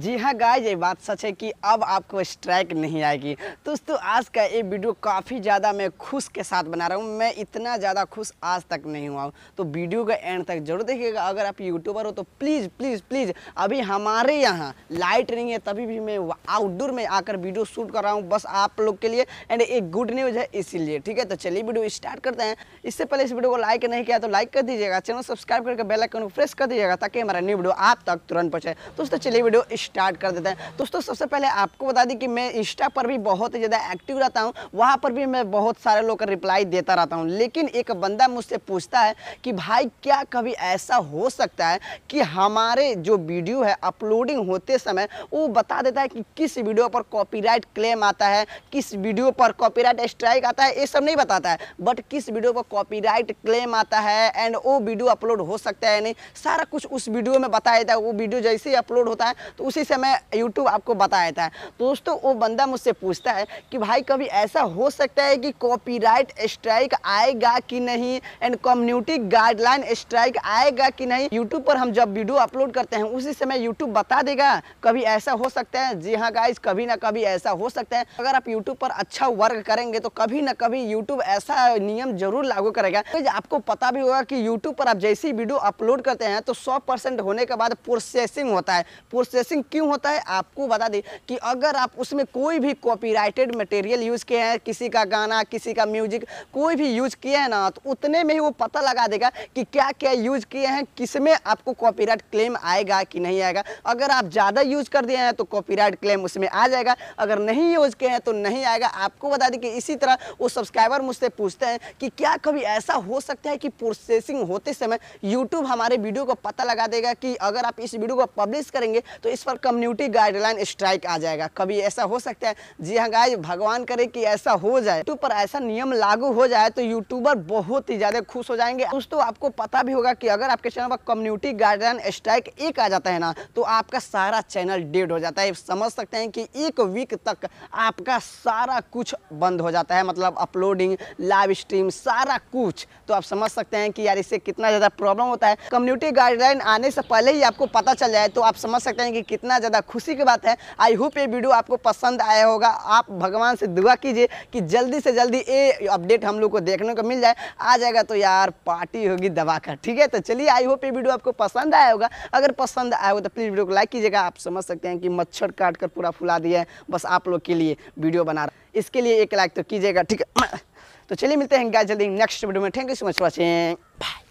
जी हाँ गाय ये बात सच है कि अब आपको स्ट्राइक नहीं आएगी दोस्तों आज का ये वीडियो काफ़ी ज़्यादा मैं खुश के साथ बना रहा हूँ मैं इतना ज़्यादा खुश आज तक नहीं हुआ तो वीडियो का एंड तक जरूर देखिएगा अगर आप यूट्यूबर हो तो प्लीज़ प्लीज़ प्लीज़ अभी हमारे यहाँ लाइट नहीं है तभी भी मैं आउटडोर में आकर वीडियो शूट कर रहा हूँ बस आप लोग के लिए एंड एक गुड न्यूज़ है इसीलिए ठीक है तो चलिए वीडियो स्टार्ट करते हैं इससे पहले इस वीडियो को लाइक नहीं किया तो लाइक कर दीजिएगा चैनल सब्सक्राइब करके बेलाइकन को प्रेस कर दीजिएगा ताकि हमारा न्यू वीडियो आप तक तुरंत पहुँचे दोस्तों चलिए वीडियो स्टार्ट कर देते हैं दोस्तों सबसे पहले आपको बता दें कि मैं इंस्टा पर भी बहुत ज़्यादा एक्टिव रहता हूँ वहाँ पर भी मैं बहुत सारे लोग का रिप्लाई देता रहता हूँ लेकिन एक बंदा मुझसे पूछता है कि भाई क्या कभी ऐसा हो सकता है कि हमारे जो वीडियो है अपलोडिंग होते समय वो बता देता है कि किस वीडियो पर कॉपीराइट क्लेम आता है किस वीडियो पर कॉपीराइट स्ट्राइक आता है ये सब नहीं बताता है बट किस वीडियो पर कॉपीराइट क्लेम आता है एंड वो वीडियो अपलोड हो सकता है नहीं सारा कुछ उस वीडियो में बताया जाता है वो वीडियो जैसे ही अपलोड होता है तो उसी समय यूट्यूब आपको बताया था तो दोस्तों वो बंदा मुझसे पूछता है कि भाई कभी ऐसा हो सकता है कि कॉपीराइट स्ट्राइक आएगा कि नहीं एंड कम्युनिटी गाइडलाइन स्ट्राइक आएगा कि नहीं यूट्यूब पर हम जब वीडियो अपलोड करते हैं उसी समय यूट्यूब बता देगा कभी ऐसा हो सकता है जी हाँ गाइज कभी ना कभी ऐसा हो सकता है अगर आप यूट्यूब पर अच्छा वर्क करेंगे तो कभी ना कभी यूट्यूब ऐसा नियम जरूर लागू करेगा तो आपको पता भी होगा कि यूट्यूब पर आप जैसी वीडियो अपलोड करते हैं तो सौ होने के बाद प्रोसेसिंग होता है प्रोसेसिंग प्रॉब्लम क्यों होता है आपको बता दें कि अगर आप उसमें कोई भी कॉपीराइटेड मटेरियल यूज़ किए हैं किसी का गाना किसी का म्यूजिक कोई भी यूज़ किए हैं ना तो उतने में ही वो पता लगा देगा कि क्या क्या यूज़ किए हैं किस में आपको कॉपीराइट क्लेम आएगा कि नहीं आएगा अगर आप ज़्यादा यूज़ कर दिए हैं तो कॉपीराइट क्लेम उसमें आ जाएगा अगर नहीं यूज़ किए हैं तो नहीं आएगा आपको बता दें कि इसी तरह वो सब्सक्राइबर मुझसे पूछते हैं कि क्या कभी ऐसा हो सकता है कि प्रोसेसिंग होते समय यूट्यूब हमारे वीडियो को पता लगा देगा कि अगर आप इस वीडियो को पब्लिश करेंगे तो इस पर कम्युनिटी गाइडलाइन स्ट्राइक आ जाएगा कभी ऐसा हो सकता है जी हाँ गाय भगवान करे कि ऐसा हो जाए यूट्यूब पर ऐसा नियम लागू हो जाए तो यूट्यूबर बहुत ही ज़्यादा खुश हो जाएंगे दोस्तों आपको पता भी होगा कि अगर आपके चैनल पर कम्युनिटी गाइडलाइन स्ट्राइक एक आ जाता है ना तो आपका सारा चैनल डेड हो जाता है समझ सकते हैं कि एक वीक तक आपका सारा कुछ बंद हो जाता है मतलब अपलोडिंग लाइव स्ट्रीम सारा कुछ तो आप समझ सकते हैं कि यार इससे कितना ज़्यादा प्रॉब्लम होता है कम्युनिटी गाइडलाइन आने से पहले ही आपको पता चल जाए तो आप समझ सकते हैं कि कितना ज़्यादा खुशी की बात है आई होप ये वीडियो आपको पसंद आया होगा आप भगवान से दुआ कीजिए कि जल्दी से जल्दी ये अपडेट हम लोग को देखने को मिल जाए आ जाएगा तो यार पार्टी होगी दवा का ठीक है तो चलिए आई होप ये वीडियो आपको पसंद आया होगा अगर पसंद आया होगा तो प्लीज़ वीडियो को लाइक कीजिएगा आप समझ सकते हैं कि मच्छर काट कर पूरा फुला दिया है बस आप लोग के लिए वीडियो बना रहा इसके लिए एक लाइक तो कीजिएगा ठीक है तो चलिए मिलते हैं गाय जल्दी नेक्स्ट वीडियो में thank you so much watching bye